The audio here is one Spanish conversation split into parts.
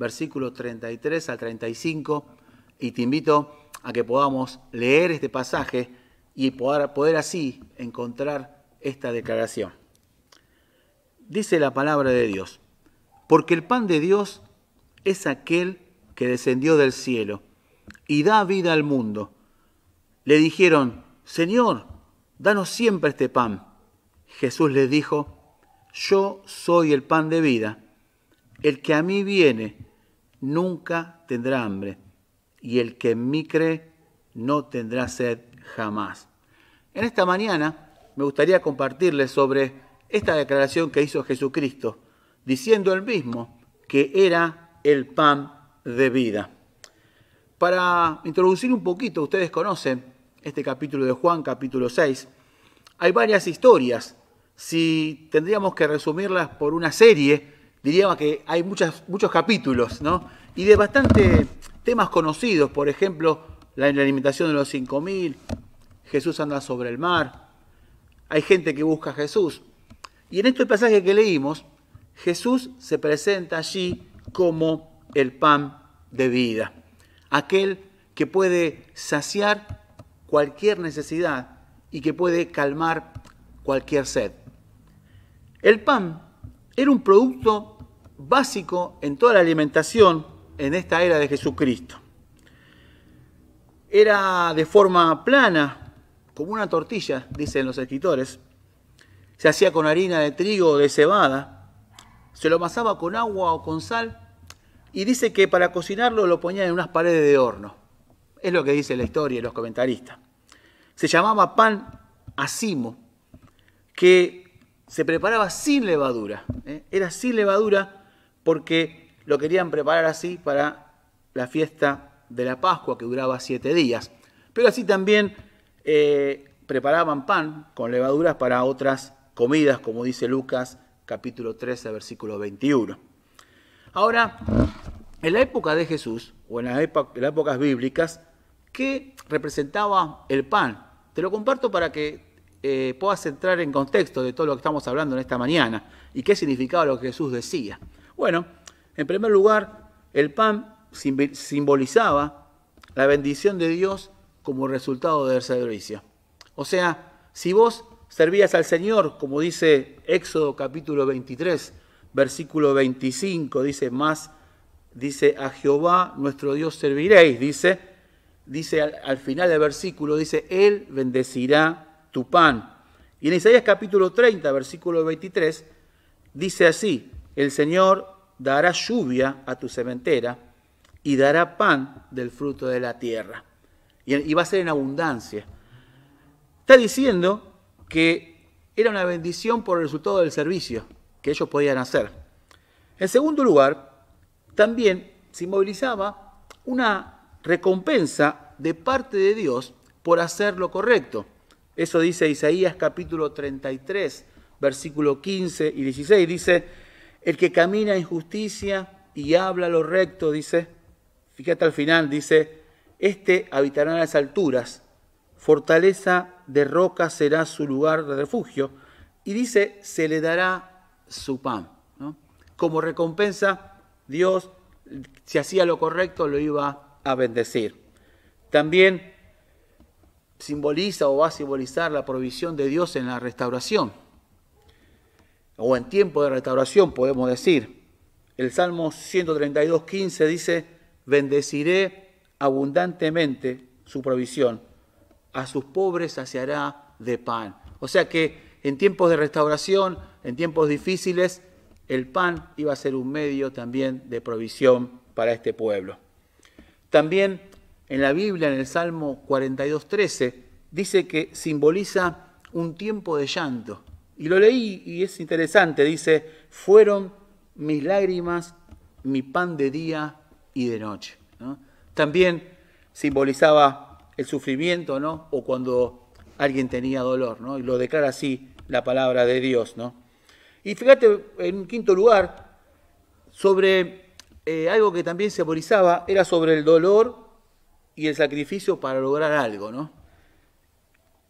versículos 33 al 35, y te invito a que podamos leer este pasaje y poder, poder así encontrar esta declaración. Dice la palabra de Dios, porque el pan de Dios es aquel que descendió del cielo y da vida al mundo. Le dijeron, Señor, danos siempre este pan. Jesús les dijo, yo soy el pan de vida. El que a mí viene nunca tendrá hambre, y el que en mí cree no tendrá sed jamás. En esta mañana me gustaría compartirles sobre esta declaración que hizo Jesucristo, diciendo él mismo que era el pan de vida. Para introducir un poquito, ustedes conocen este capítulo de Juan, capítulo 6, hay varias historias. Si tendríamos que resumirlas por una serie, diríamos que hay muchos capítulos, ¿no? Y de bastante temas conocidos, por ejemplo, la alimentación de los 5000, Jesús anda sobre el mar, hay gente que busca a Jesús. Y en este pasaje que leímos, Jesús se presenta allí como el pan de vida, aquel que puede saciar cualquier necesidad y que puede calmar cualquier sed. El pan era un producto básico en toda la alimentación en esta era de Jesucristo. Era de forma plana, como una tortilla, dicen los escritores. Se hacía con harina de trigo o de cebada. Se lo amasaba con agua o con sal. Y dice que para cocinarlo lo ponían en unas paredes de horno. Es lo que dice la historia y los comentaristas. Se llamaba pan acimo, que se preparaba sin levadura. ¿eh? Era sin levadura porque lo querían preparar así para la fiesta de la Pascua que duraba siete días. Pero así también eh, preparaban pan con levaduras para otras comidas, como dice Lucas capítulo 13, versículo 21. Ahora, en la época de Jesús, o en en las épocas bíblicas, ¿qué representaba el pan? Te lo comparto para que eh, puedas entrar en contexto de todo lo que estamos hablando en esta mañana y qué significaba lo que Jesús decía. Bueno, en primer lugar, el pan simbolizaba la bendición de Dios como resultado de del servicio. O sea, si vos servías al Señor, como dice Éxodo capítulo 23, versículo 25, dice más, dice, a Jehová nuestro Dios serviréis, dice, dice al final del versículo, dice, Él bendecirá tu pan. Y en Isaías capítulo 30, versículo 23, dice así, el Señor dará lluvia a tu cementera y dará pan del fruto de la tierra. Y, va a ser en abundancia. Está diciendo que era una bendición por el resultado del servicio que ellos podían hacer. En segundo lugar, también se simbolizaba una recompensa de parte de Dios por hacer lo correcto. Eso dice Isaías capítulo 33, versículo 15 y 16. Dice, el que camina en justicia y habla lo recto, dice, fíjate al final, dice, este habitará en las alturas, fortaleza de roca será su lugar de refugio. Y dice, se le dará su pan. Como recompensa, Dios, si hacía lo correcto, lo iba a bendecir. También simboliza o va a simbolizar la provisión de Dios en la restauración, o en tiempo de restauración podemos decir. El Salmo 132, 15 dice, bendeciré abundantemente su provisión, a sus pobres saciará de pan. O sea que en tiempos de restauración, en tiempos difíciles, el pan iba a ser un medio también de provisión para este pueblo. También en la Biblia, en el Salmo 42.13, dice que simboliza un tiempo de llanto. Y lo leí y es interesante, dice, fueron mis lágrimas, mi pan de día y de noche. También simbolizaba el sufrimiento, ¿no? O cuando alguien tenía dolor, ¿no? Y lo declara así la palabra de Dios, ¿no? Y fíjate, en quinto lugar, sobre eh, algo que también simbolizaba, era sobre el dolor y el sacrificio para lograr algo, ¿no?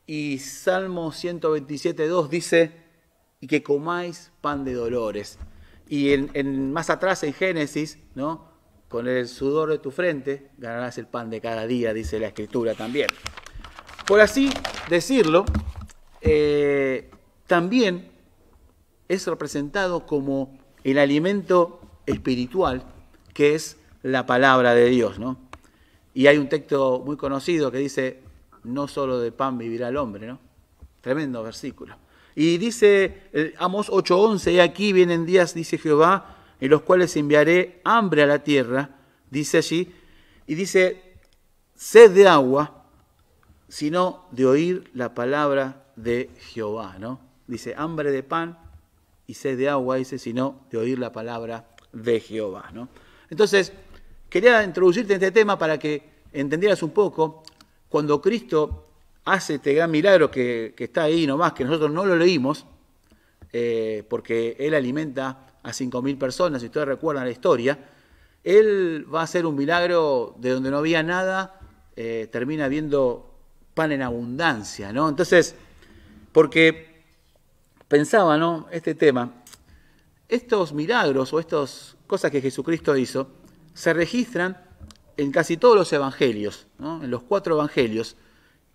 Y Salmo 127.2 dice, y que comáis pan de dolores. Y en, más atrás en Génesis, ¿no? Con el sudor de tu frente ganarás el pan de cada día, dice la escritura también. Por así decirlo, eh, también es representado como el alimento espiritual que es la palabra de Dios, ¿no? Y hay un texto muy conocido que dice, no solo de pan vivirá el hombre, ¿no? Tremendo versículo. Y dice eh, Amos 8:11, y aquí vienen días, dice Jehová, en los cuales enviaré hambre a la tierra, dice allí, y dice, sed de agua, sino de oír la palabra de Jehová, ¿no? Dice, hambre de pan y sed de agua, dice, sino de oír la palabra de Jehová, ¿no? Entonces, Quería introducirte en este tema para que entendieras un poco cuando Cristo hace este gran milagro que, está ahí nomás, que nosotros no lo leímos, eh, porque Él alimenta a 5.000 personas, si ustedes recuerdan la historia, Él va a hacer un milagro de donde no había nada, eh, termina viendo pan en abundancia, ¿no? Entonces, porque pensaba, ¿no? Este tema, estos milagros o estas cosas que Jesucristo hizo, se registran en casi todos los evangelios, en los cuatro evangelios,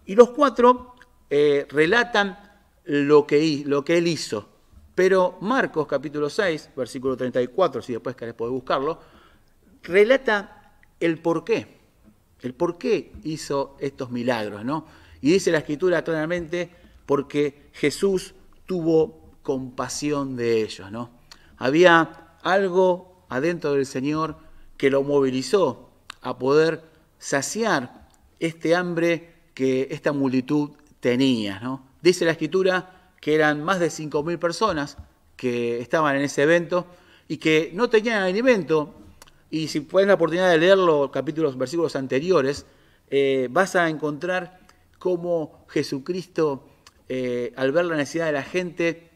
y los cuatro eh, relatan lo que, lo que él hizo. Pero Marcos capítulo 6, versículo 34, si después querés poder buscarlo, relata el por qué, el por qué hizo estos milagros, ¿no? Y dice la escritura claramente, porque Jesús tuvo compasión de ellos, ¿no? Había algo adentro del Señor que lo movilizó a poder saciar este hambre que esta multitud tenía. ¿no? Dice la escritura que eran más de 5.000 personas que estaban en ese evento y que no tenían alimento. Y si pueden la oportunidad de leer los capítulos, versículos anteriores, eh, vas a encontrar cómo Jesucristo, eh, al ver la necesidad de la gente,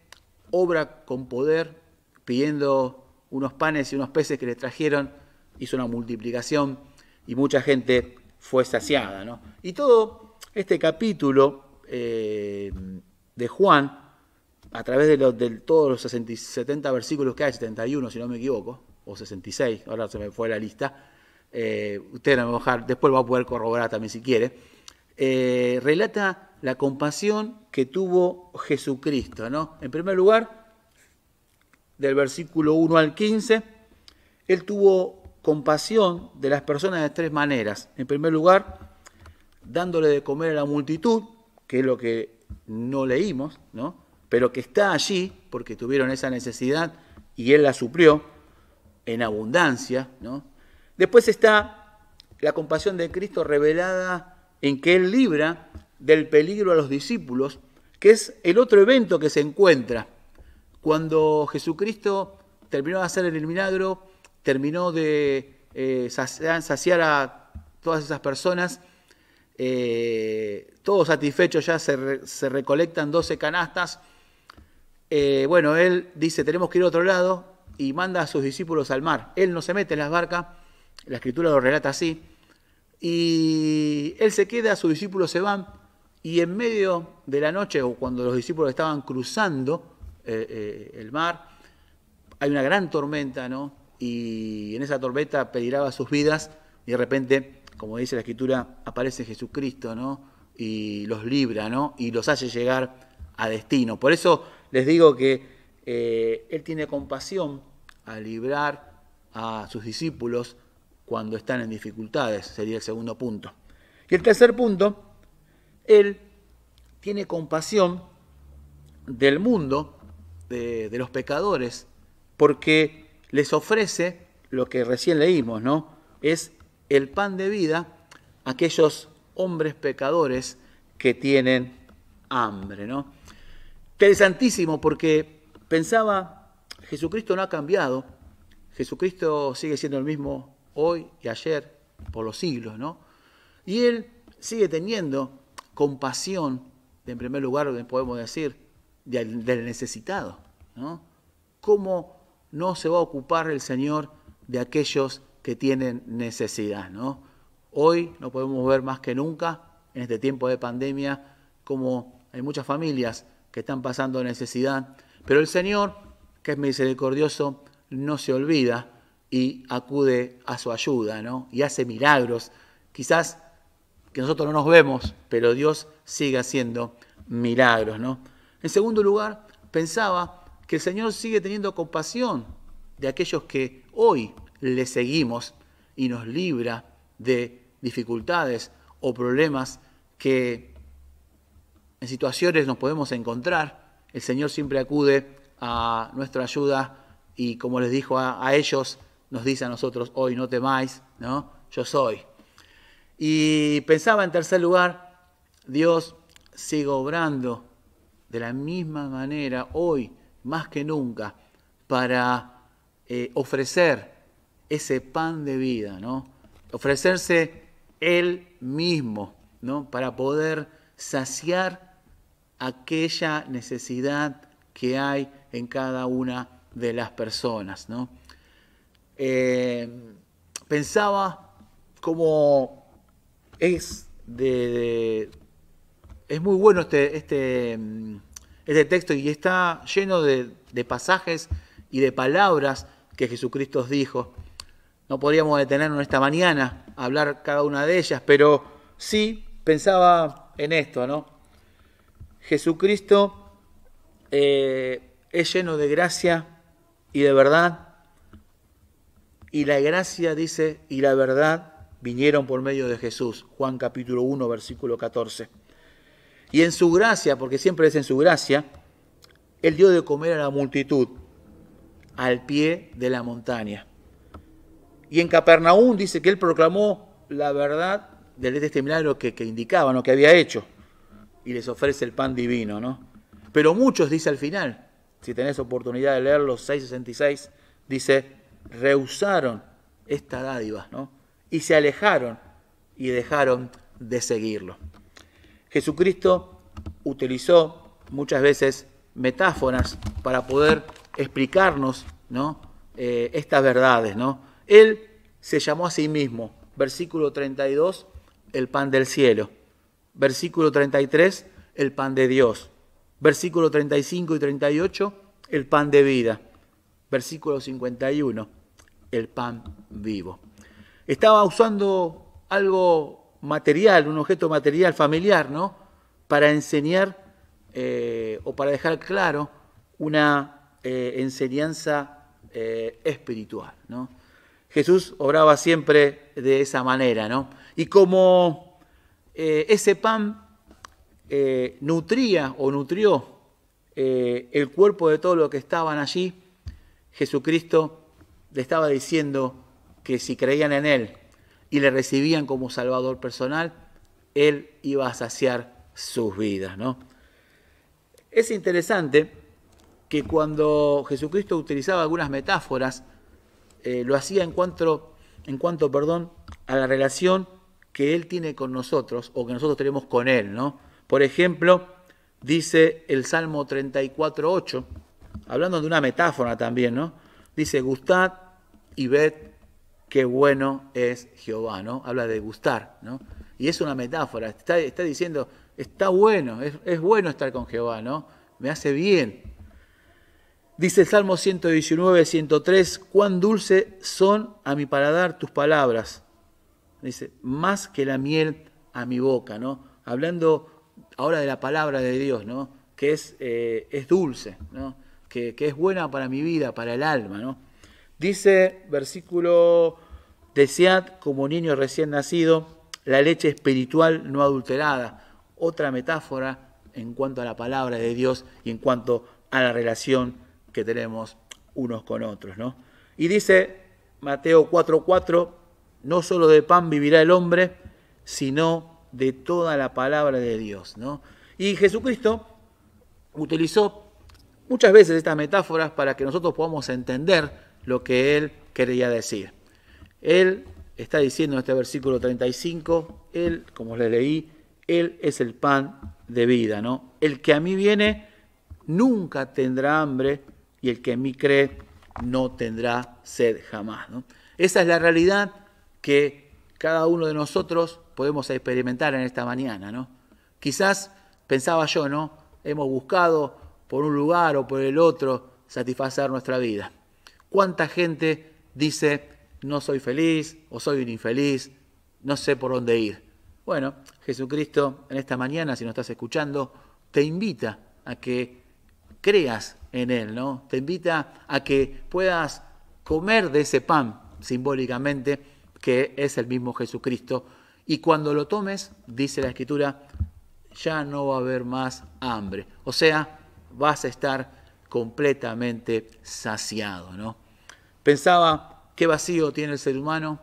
obra con poder, pidiendo unos panes y unos peces que le trajeron hizo una multiplicación y mucha gente fue saciada. Y todo este capítulo eh, de Juan, a través de, todos los 70 versículos que hay, 71 si no me equivoco, o 66, ahora se me fue la lista, eh, usted no va a después va a poder corroborar también si quiere, eh, relata la compasión que tuvo Jesucristo. ¿no? En primer lugar, del versículo 1 al 15, él tuvo compasión de las personas de tres maneras. En primer lugar, dándole de comer a la multitud, que es lo que no leímos, ¿no? pero que está allí porque tuvieron esa necesidad y él la suplió en abundancia. ¿no? Después está la compasión de Cristo revelada en que él libra del peligro a los discípulos, que es el otro evento que se encuentra. Cuando Jesucristo terminó de hacer el milagro, terminó de eh, saciar a todas esas personas. Eh, todos satisfechos ya se, recolectan 12 canastas. Eh, bueno, él dice, tenemos que ir a otro lado y manda a sus discípulos al mar. Él no se mete en las barcas, la escritura lo relata así. Y él se queda, sus discípulos se van y en medio de la noche o cuando los discípulos estaban cruzando el mar, hay una gran tormenta, ¿no? y en esa tormenta peligraba sus vidas y de repente, como dice la escritura, aparece Jesucristo, ¿no? Y los libra, ¿no? Y los hace llegar a destino. Por eso les digo que eh, Él tiene compasión a librar a sus discípulos cuando están en dificultades, sería el segundo punto. Y el tercer punto, Él tiene compasión del mundo, de los pecadores, porque les ofrece lo que recién leímos, ¿no? Es el pan de vida a aquellos hombres pecadores que tienen hambre, ¿no? Interesantísimo porque pensaba, Jesucristo no ha cambiado, Jesucristo sigue siendo el mismo hoy y ayer, por los siglos, ¿no? Y Él sigue teniendo compasión, en primer lugar, podemos decir, del necesitado, ¿no? ¿Cómo no se va a ocupar el Señor de aquellos que tienen necesidad. ¿no? Hoy no podemos ver más que nunca, en este tiempo de pandemia, como hay muchas familias que están pasando necesidad, pero el Señor, que es misericordioso, no se olvida y acude a su ayuda, ¿no? Y hace milagros. Quizás que nosotros no nos vemos, pero Dios sigue haciendo milagros, ¿no? En segundo lugar, pensaba que el Señor sigue teniendo compasión de aquellos que hoy le seguimos y nos libra de dificultades o problemas que en situaciones nos podemos encontrar. El Señor siempre acude a nuestra ayuda y como les dijo a, ellos, nos dice a nosotros hoy, no temáis, ¿no? Yo soy. Y pensaba en tercer lugar, Dios sigue obrando de la misma manera hoy más que nunca para eh, ofrecer ese pan de vida, Ofrecerse él mismo, ¿no? Para poder saciar aquella necesidad que hay en cada una de las personas, eh, pensaba como es de, es muy bueno este, este mm, este texto y está lleno de, pasajes y de palabras que Jesucristo dijo. No podríamos detenernos esta mañana a hablar cada una de ellas, pero sí pensaba en esto, ¿no? Jesucristo eh, es lleno de gracia y de verdad, y la gracia dice, y la verdad vinieron por medio de Jesús, Juan capítulo 1, versículo 14. Y en su gracia, porque siempre es en su gracia, Él dio de comer a la multitud al pie de la montaña. Y en Capernaum dice que Él proclamó la verdad de este milagro que, que indicaba, lo que había hecho. Y les ofrece el pan divino, ¿no? Pero muchos, dice al final, si tenés oportunidad de leerlo, 666, dice, rehusaron esta dádiva, ¿no? Y se alejaron y dejaron de seguirlo. Jesucristo utilizó muchas veces metáforas para poder explicarnos eh, estas verdades. Él se llamó a sí mismo, versículo 32, el pan del cielo. Versículo 33, el pan de Dios. Versículo 35 y 38, el pan de vida. Versículo 51, el pan vivo. Estaba usando algo material, un objeto material familiar, ¿no? Para enseñar eh, o para dejar claro una eh, enseñanza eh, espiritual, ¿no? Jesús obraba siempre de esa manera, ¿no? Y como ese pan nutría o nutrió el cuerpo de todos los que estaban allí, Jesucristo le estaba diciendo que si creían en Él, y le recibían como Salvador personal, Él iba a saciar sus vidas. ¿no? Es interesante que cuando Jesucristo utilizaba algunas metáforas, eh, lo hacía en cuanto, en cuanto perdón, a la relación que Él tiene con nosotros o que nosotros tenemos con Él. ¿no? Por ejemplo, dice el Salmo 34.8, hablando de una metáfora también, ¿no? dice, gustad y ved qué bueno es Jehová, ¿no? Habla de gustar, ¿no? Y es una metáfora, está, diciendo, está bueno, es, bueno estar con Jehová, ¿no? Me hace bien. Dice el Salmo 119, 103, cuán dulce son a mi paladar tus palabras. Dice, más que la miel a mi boca, ¿no? Hablando ahora de la palabra de Dios, ¿no? Que es, eh, dulce, ¿no? Que, que es buena para mi vida, para el alma, ¿no? Dice versículo, desead como niño recién nacido la leche espiritual no adulterada, otra metáfora en cuanto a la palabra de Dios y en cuanto a la relación que tenemos unos con otros. ¿no? Y dice Mateo 4:4, no solo de pan vivirá el hombre, sino de toda la palabra de Dios. ¿no? Y Jesucristo utilizó muchas veces estas metáforas para que nosotros podamos entender lo que él quería decir. Él está diciendo en este versículo 35, él, como le leí, él es el pan de vida, ¿no? El que a mí viene nunca tendrá hambre y el que en mí cree no tendrá sed jamás, Esa es la realidad que cada uno de nosotros podemos experimentar en esta mañana, ¿no? Quizás pensaba yo, ¿no? Hemos buscado por un lugar o por el otro satisfacer nuestra vida. ¿Cuánta gente dice, no soy feliz o soy un infeliz, no sé por dónde ir? Bueno, Jesucristo en esta mañana, si nos estás escuchando, te invita a que creas en Él, ¿no? Te invita a que puedas comer de ese pan simbólicamente que es el mismo Jesucristo. Y cuando lo tomes, dice la Escritura, ya no va a haber más hambre. O sea, vas a estar completamente saciado. ¿no? Pensaba, qué vacío tiene el ser humano,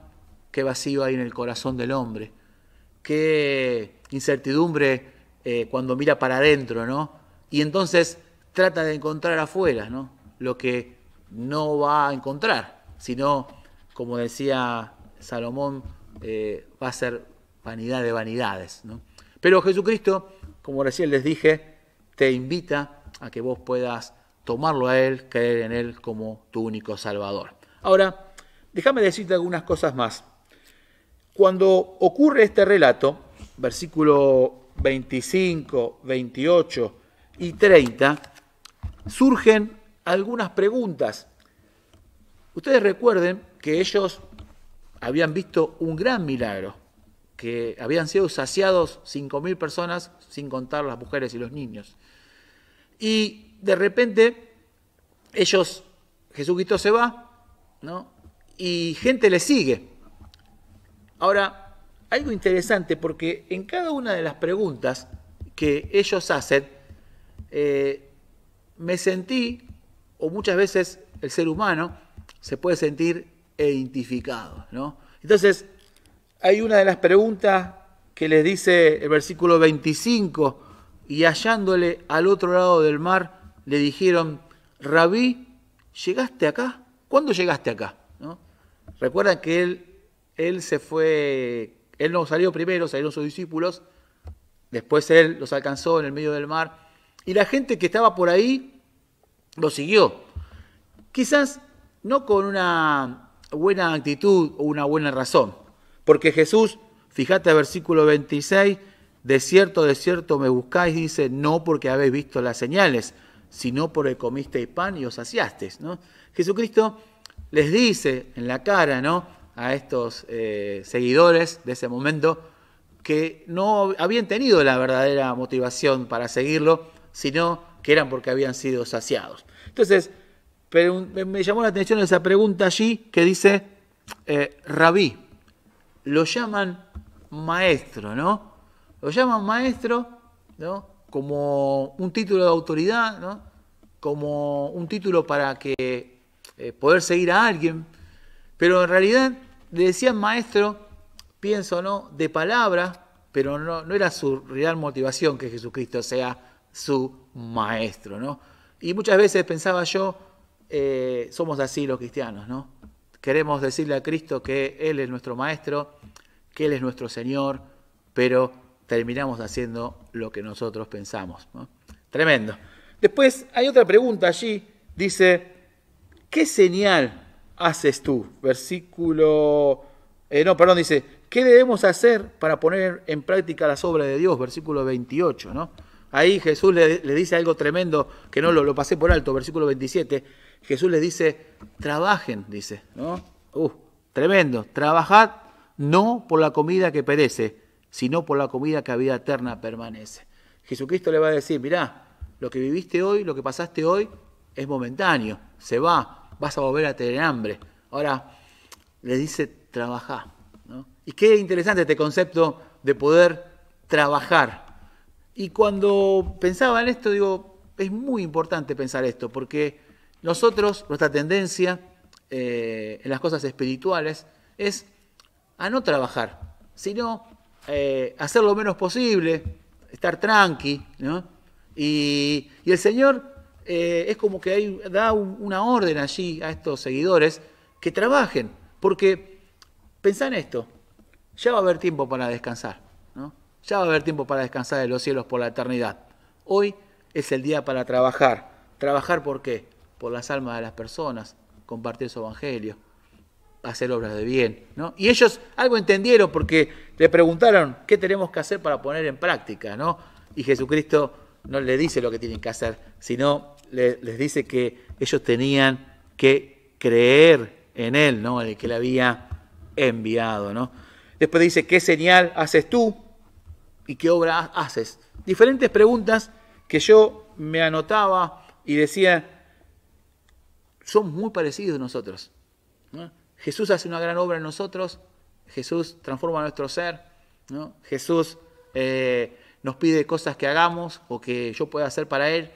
qué vacío hay en el corazón del hombre, qué incertidumbre eh, cuando mira para adentro, ¿no? Y entonces trata de encontrar afuera, ¿no? Lo que no va a encontrar, sino, como decía Salomón, eh, va a ser vanidad de vanidades, ¿no? Pero Jesucristo, como recién les dije, te invita a que vos puedas tomarlo a Él, creer en Él como tu único Salvador. Ahora, déjame decirte algunas cosas más. Cuando ocurre este relato, versículo 25, 28 y 30, surgen algunas preguntas. Ustedes recuerden que ellos habían visto un gran milagro, que habían sido saciados 5.000 personas, sin contar las mujeres y los niños. Y de repente ellos, Jesucristo se va, ¿no? Y gente le sigue. Ahora, algo interesante porque en cada una de las preguntas que ellos hacen, eh, me sentí, o muchas veces el ser humano se puede sentir identificado, ¿no? Entonces, hay una de las preguntas que les dice el versículo 25, y hallándole al otro lado del mar, le dijeron, Rabí, ¿llegaste acá? ¿Cuándo llegaste acá? ¿No? Recuerdan que él, él se fue, él no salió primero, salieron sus discípulos, después él los alcanzó en el medio del mar, y la gente que estaba por ahí lo siguió. Quizás no con una buena actitud o una buena razón, porque Jesús, fíjate versículo 26, de cierto, de cierto me buscáis, dice, no porque habéis visto las señales, sino por el comiste pan y os saciaste. ¿no? Jesucristo les dice en la cara ¿no? a estos eh, seguidores de ese momento que no habían tenido la verdadera motivación para seguirlo, sino que eran porque habían sido saciados. Entonces, me llamó la atención esa pregunta allí que dice, eh, rabí, lo llaman maestro, ¿no? Lo llaman maestro, ¿no? como un título de autoridad, como un título para que eh, poder seguir a alguien, pero en realidad le decían maestro, pienso, ¿no? De palabra, pero no, era su real motivación que Jesucristo sea su maestro, ¿no? Y muchas veces pensaba yo, eh, somos así los cristianos, ¿no? Queremos decirle a Cristo que Él es nuestro maestro, que Él es nuestro Señor, pero terminamos haciendo lo que nosotros pensamos. Tremendo. Después hay otra pregunta allí, dice, ¿qué señal haces tú? Versículo, eh, no, perdón, dice, ¿qué debemos hacer para poner en práctica las obras de Dios? Versículo 28, ¿no? Ahí Jesús le, dice algo tremendo, que no lo, lo, pasé por alto, versículo 27, Jesús le dice, trabajen, dice, ¿no? Uh, tremendo, trabajad no por la comida que perece, sino por la comida que a vida eterna permanece. Jesucristo le va a decir, mirá, lo que viviste hoy, lo que pasaste hoy, es momentáneo, se va, vas a volver a tener hambre. Ahora, le dice, trabajar. Y qué interesante este concepto de poder trabajar. Y cuando pensaba en esto, digo, es muy importante pensar esto, porque nosotros, nuestra tendencia eh, en las cosas espirituales es a no trabajar, sino eh, hacer lo menos posible, estar tranqui, Y, el Señor eh, es como que da una orden allí a estos seguidores que trabajen, porque pensá en esto, ya va a haber tiempo para descansar, ¿no? Ya va a haber tiempo para descansar de los cielos por la eternidad. Hoy es el día para trabajar. ¿Trabajar por qué? Por las almas de las personas, compartir su evangelio, hacer obras de bien, ¿no? Y ellos algo entendieron porque le preguntaron qué tenemos que hacer para poner en práctica, ¿no? Y Jesucristo no le dice lo que tienen que hacer, sino les dice que ellos tenían que creer en Él, ¿no? En el que le había enviado, ¿no? Después dice, ¿qué señal haces tú y qué obra haces? Diferentes preguntas que yo me anotaba y decía, son muy parecidos nosotros. Jesús hace una gran obra en nosotros, Jesús transforma nuestro ser, ¿no? Jesús eh, nos pide cosas que hagamos o que yo pueda hacer para Él.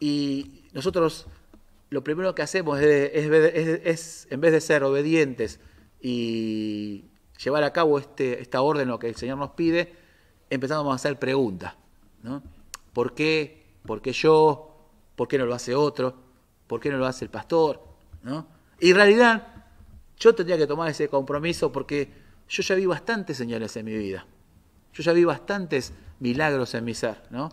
Y nosotros lo primero que hacemos es, en vez de ser obedientes y llevar a cabo este, esta orden, lo que el Señor nos pide, empezamos a hacer preguntas. ¿no? ¿Por qué? ¿Por qué yo? ¿Por qué no lo hace otro? ¿Por qué no lo hace el pastor? ¿no? Y en realidad yo tendría que tomar ese compromiso porque yo ya vi bastantes señales en mi vida. Yo ya vi bastantes milagros en mi ser, ¿no?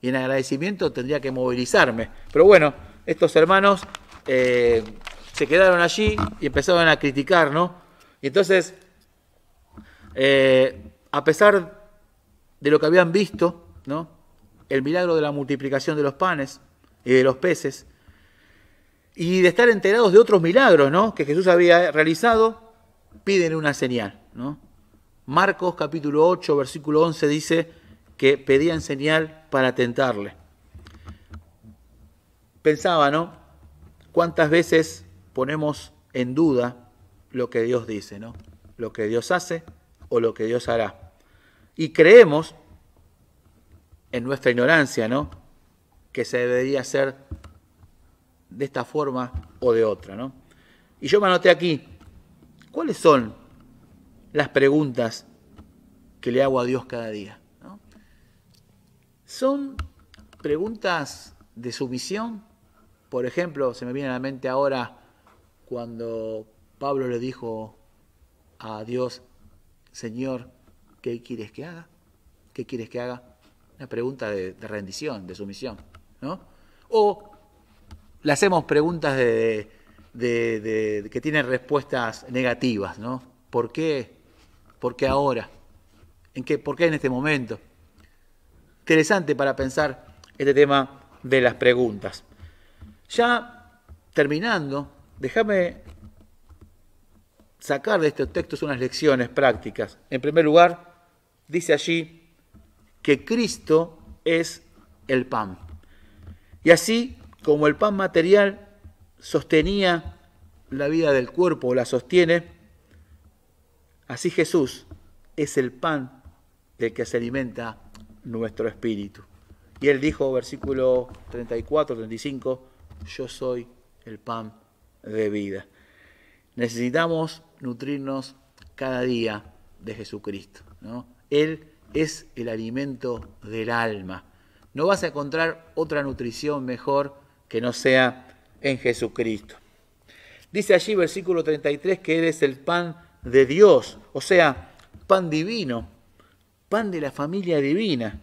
Y en agradecimiento tendría que movilizarme. Pero bueno, estos hermanos eh, se quedaron allí y empezaron a criticar, ¿no? Y entonces, eh, a pesar de lo que habían visto, ¿no? El milagro de la multiplicación de los panes y de los peces, y de estar enterados de otros milagros ¿no? que Jesús había realizado, piden una señal. ¿no? Marcos capítulo 8, versículo 11 dice que pedían señal para tentarle. Pensaba, ¿no? ¿Cuántas veces ponemos en duda lo que Dios dice, ¿no? Lo que Dios hace o lo que Dios hará. Y creemos en nuestra ignorancia, ¿no? Que se debería hacer de esta forma o de otra. ¿no? Y yo me anoté aquí, ¿cuáles son las preguntas que le hago a Dios cada día? ¿Son preguntas de sumisión? Por ejemplo, se me viene a la mente ahora cuando Pablo le dijo a Dios, Señor, ¿qué quieres que haga? ¿Qué quieres que haga? Una pregunta de, rendición, de sumisión. ¿no? O le hacemos preguntas que tienen respuestas negativas, ¿no? ¿Por qué? ¿Por qué ahora? ¿En qué, ¿Por qué en este momento? Interesante para pensar este tema de las preguntas. Ya terminando, déjame sacar de estos textos unas lecciones prácticas. En primer lugar, dice allí que Cristo es el pan. Y así como el pan material sostenía la vida del cuerpo la sostiene, así Jesús es el pan del que se alimenta nuestro espíritu. Y él dijo, versículo 34, 35, yo soy el pan de vida. Necesitamos nutrirnos cada día de Jesucristo. Él es el alimento del alma. No vas a encontrar otra nutrición mejor que no sea en Jesucristo. Dice allí versículo 33 que eres el pan de Dios, o sea, pan divino, pan de la familia divina,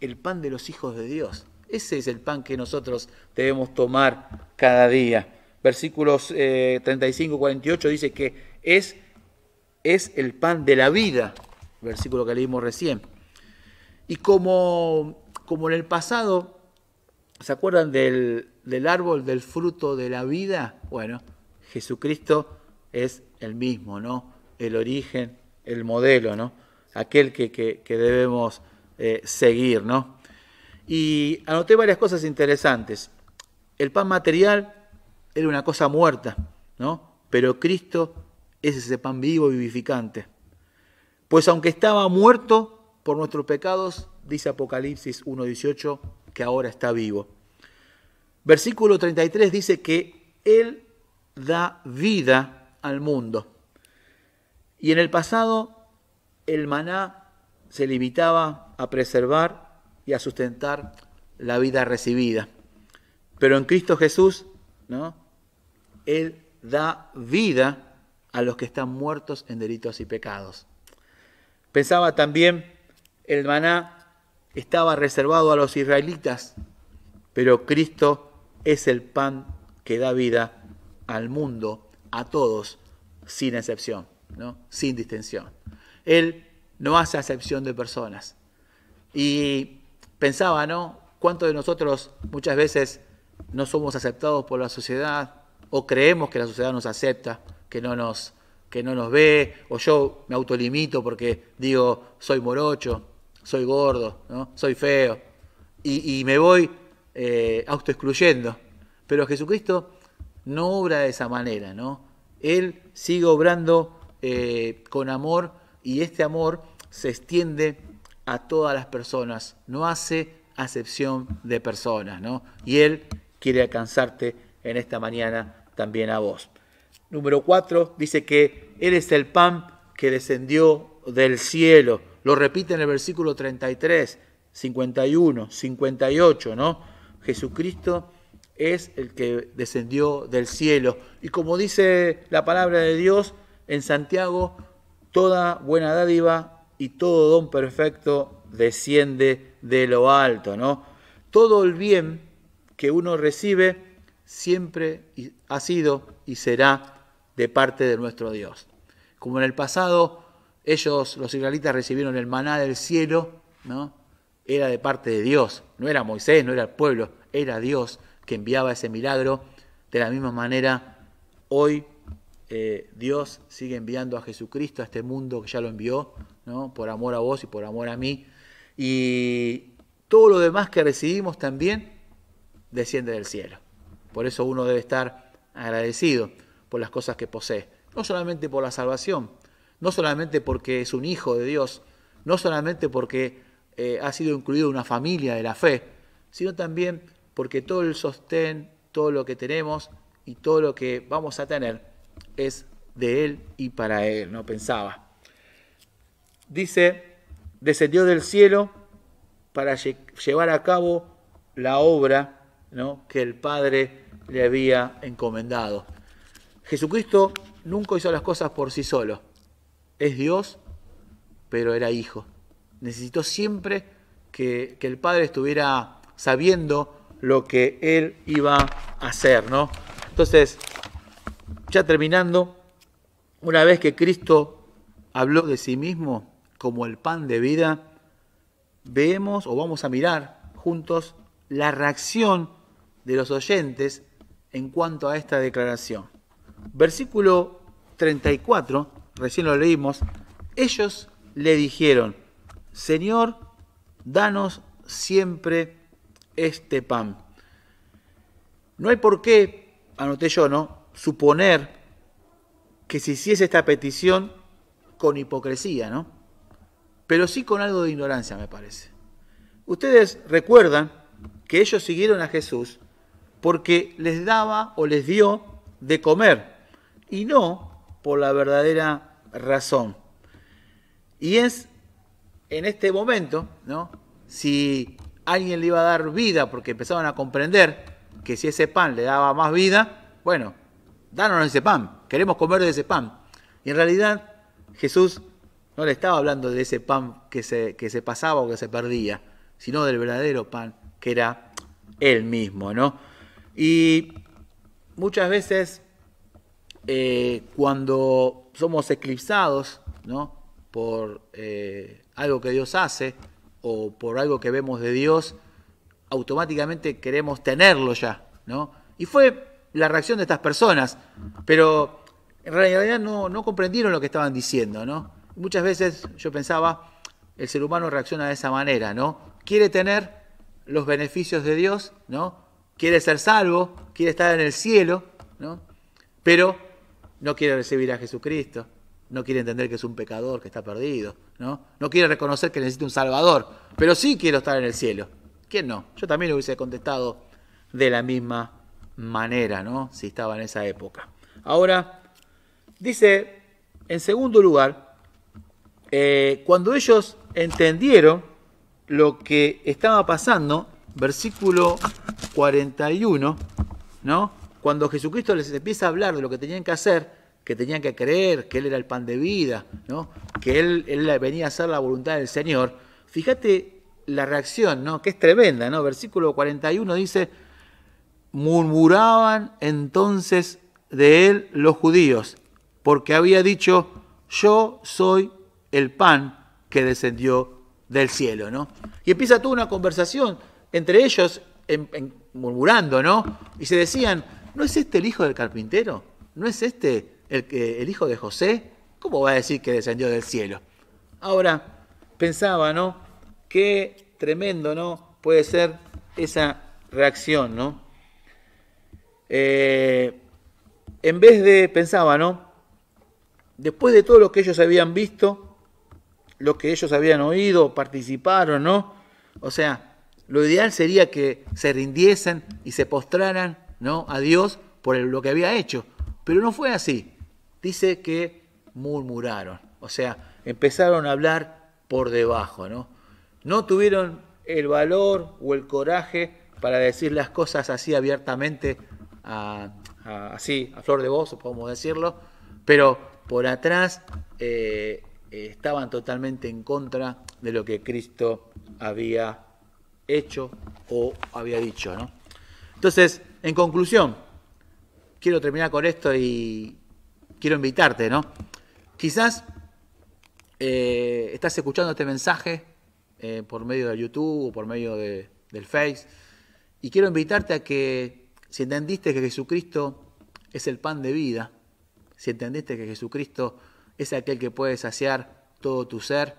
el pan de los hijos de Dios. Ese es el pan que nosotros debemos tomar cada día. Versículos 35 eh, 48 dice que es, es el pan de la vida, versículo que leímos recién. Y como, como en el pasado ¿Se acuerdan del, árbol del fruto de la vida? Bueno, Jesucristo es el mismo, ¿no? El origen, el modelo, ¿no? Aquel que, debemos eh, seguir, ¿no? Y anoté varias cosas interesantes. El pan material era una cosa muerta, ¿no? Pero Cristo es ese pan vivo vivificante. Pues aunque estaba muerto por nuestros pecados, dice Apocalipsis 1.18, que ahora está vivo. Versículo 33 dice que Él da vida al mundo. Y en el pasado el maná se limitaba a preservar y a sustentar la vida recibida. Pero en Cristo Jesús, ¿no? Él da vida a los que están muertos en delitos y pecados. Pensaba también el maná estaba reservado a los israelitas, pero Cristo es el pan que da vida al mundo, a todos, sin excepción, ¿no? sin distinción. Él no hace acepción de personas. Y pensaba, ¿no? ¿Cuántos de nosotros muchas veces no somos aceptados por la sociedad o creemos que la sociedad nos acepta, que no nos, que no nos ve, o yo me autolimito porque digo, soy morocho, soy gordo, ¿no? soy feo, y, me voy eh, autoexcluyendo. Pero Jesucristo no obra de esa manera, ¿no? Él sigue obrando eh, con amor y este amor se extiende a todas las personas, no hace acepción de personas, ¿no? Y Él quiere alcanzarte en esta mañana también a vos. Número cuatro dice que Él es el pan que descendió del cielo lo repite en el versículo 33, 51, 58, ¿no? Jesucristo es el que descendió del cielo. Y como dice la palabra de Dios en Santiago, toda buena dádiva y todo don perfecto desciende de lo alto, ¿no? Todo el bien que uno recibe siempre ha sido y será de parte de nuestro Dios. Como en el pasado ellos, los israelitas, recibieron el maná del cielo, ¿no? Era de parte de Dios, no era Moisés, no era el pueblo, era Dios que enviaba ese milagro. De la misma manera, hoy eh, Dios sigue enviando a Jesucristo a este mundo que ya lo envió, Por amor a vos y por amor a mí. Y todo lo demás que recibimos también desciende del cielo. Por eso uno debe estar agradecido por las cosas que posee, no solamente por la salvación, no solamente porque es un hijo de Dios, no solamente porque eh, ha sido incluido una familia de la fe, sino también porque todo el sostén, todo lo que tenemos y todo lo que vamos a tener es de Él y para Él, no pensaba. Dice, descendió del cielo para llevar a cabo la obra que el Padre le había encomendado. Jesucristo nunca hizo las cosas por sí solo es Dios, pero era hijo. Necesitó siempre que, el padre estuviera sabiendo lo que él iba a hacer, ¿no? Entonces, ya terminando, una vez que Cristo habló de sí mismo como el pan de vida, vemos o vamos a mirar juntos la reacción de los oyentes en cuanto a esta declaración. Versículo 34 recién lo leímos, ellos le dijeron, Señor, danos siempre este pan. No hay por qué, anoté yo, ¿no? Suponer que se hiciese esta petición con hipocresía, ¿no? Pero sí con algo de ignorancia, me parece. Ustedes recuerdan que ellos siguieron a Jesús porque les daba o les dio de comer y no por la verdadera razón. Y es en este momento, ¿no? Si alguien le iba a dar vida, porque empezaban a comprender que si ese pan le daba más vida, bueno, danos ese pan, queremos comer de ese pan. Y en realidad Jesús no le estaba hablando de ese pan que se, que se pasaba o que se perdía, sino del verdadero pan que era él mismo, ¿no? Y muchas veces eh, cuando somos eclipsados ¿no? por eh, algo que Dios hace o por algo que vemos de Dios, automáticamente queremos tenerlo ya. ¿no? Y fue la reacción de estas personas, pero en realidad no, no comprendieron lo que estaban diciendo. ¿no? Muchas veces yo pensaba, el ser humano reacciona de esa manera, ¿no? Quiere tener los beneficios de Dios, ¿no? Quiere ser salvo, quiere estar en el cielo, ¿no? Pero no quiere recibir a Jesucristo, no quiere entender que es un pecador, que está perdido, ¿no? No quiere reconocer que necesita un salvador, pero sí quiero estar en el cielo. ¿Quién no? Yo también lo hubiese contestado de la misma manera, ¿no? Si estaba en esa época. Ahora, dice, en segundo lugar, eh, cuando ellos entendieron lo que estaba pasando, versículo 41, ¿no? cuando Jesucristo les empieza a hablar de lo que tenían que hacer, que tenían que creer, que Él era el pan de vida, ¿no? que él, venía a hacer la voluntad del Señor, fíjate la reacción, ¿no? que es tremenda. ¿no? Versículo 41 dice, murmuraban entonces de Él los judíos, porque había dicho, yo soy el pan que descendió del cielo, ¿no? Y empieza toda una conversación entre ellos, murmurando, ¿no? Y se decían, ¿no es este el hijo del carpintero? ¿No es este el, el hijo de José? ¿Cómo va a decir que descendió del cielo? Ahora, pensaba, ¿no? Qué tremendo, ¿no? Puede ser esa reacción, ¿no? Eh, en vez de, pensaba, ¿no? Después de todo lo que ellos habían visto, lo que ellos habían oído, participaron, ¿no? O sea, lo ideal sería que se rindiesen y se postraran ¿no? a Dios por lo que había hecho. Pero no fue así. Dice que murmuraron, o sea, empezaron a hablar por debajo, ¿no? No tuvieron el valor o el coraje para decir las cosas así abiertamente, así, a flor de voz, podemos decirlo, pero por atrás eh, eh, estaban totalmente en contra de lo que Cristo había hecho o había dicho, ¿no? Entonces, en conclusión, quiero terminar con esto y quiero invitarte, ¿no? Quizás eh, estás escuchando este mensaje eh, por medio de YouTube o por medio de, del Face y quiero invitarte a que si entendiste que Jesucristo es el pan de vida, si entendiste que Jesucristo es aquel que puede saciar todo tu ser,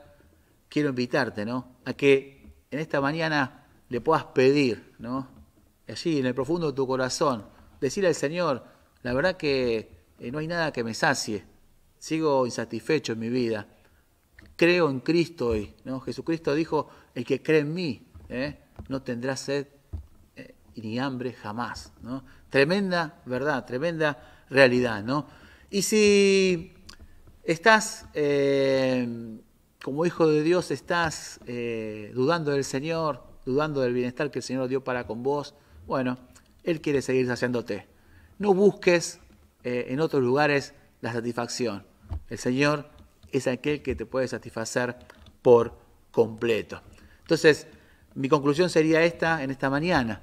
quiero invitarte, ¿no? A que en esta mañana le puedas pedir, ¿no? allí eh, en el profundo de tu corazón, decir al Señor, la verdad que eh, no hay nada que me sacie, sigo insatisfecho en mi vida, creo en Cristo hoy, ¿no? Jesucristo dijo, el que cree en mí eh, no tendrá sed ni hambre jamás, ¿no? Tremenda verdad, tremenda realidad, ¿no? Y si estás, como hijo de Dios, estás dudando del Señor, dudando del bienestar que el Señor dio para con vos, bueno, él quiere seguir saciándote. No busques eh, en otros lugares la satisfacción. El Señor es aquel que te puede satisfacer por completo. Entonces, mi conclusión sería esta en esta mañana.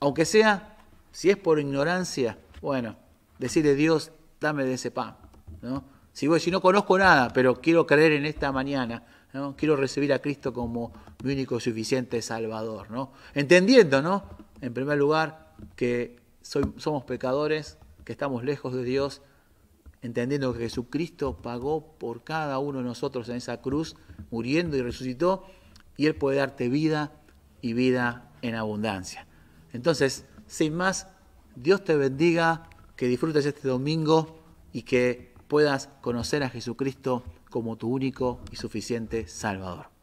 Aunque sea, si es por ignorancia, bueno, decirle Dios, dame de ese pan. ¿no? Si, voy, si no conozco nada, pero quiero creer en esta mañana, quiero recibir a Cristo como mi único suficiente Salvador, ¿no? Entendiendo, ¿no? en primer lugar, que somos pecadores, que estamos lejos de Dios, entendiendo que Jesucristo pagó por cada uno de nosotros en esa cruz, muriendo y resucitó, y Él puede darte vida y vida en abundancia. Entonces, sin más, Dios te bendiga, que disfrutes este domingo y que puedas conocer a Jesucristo como tu único y suficiente Salvador.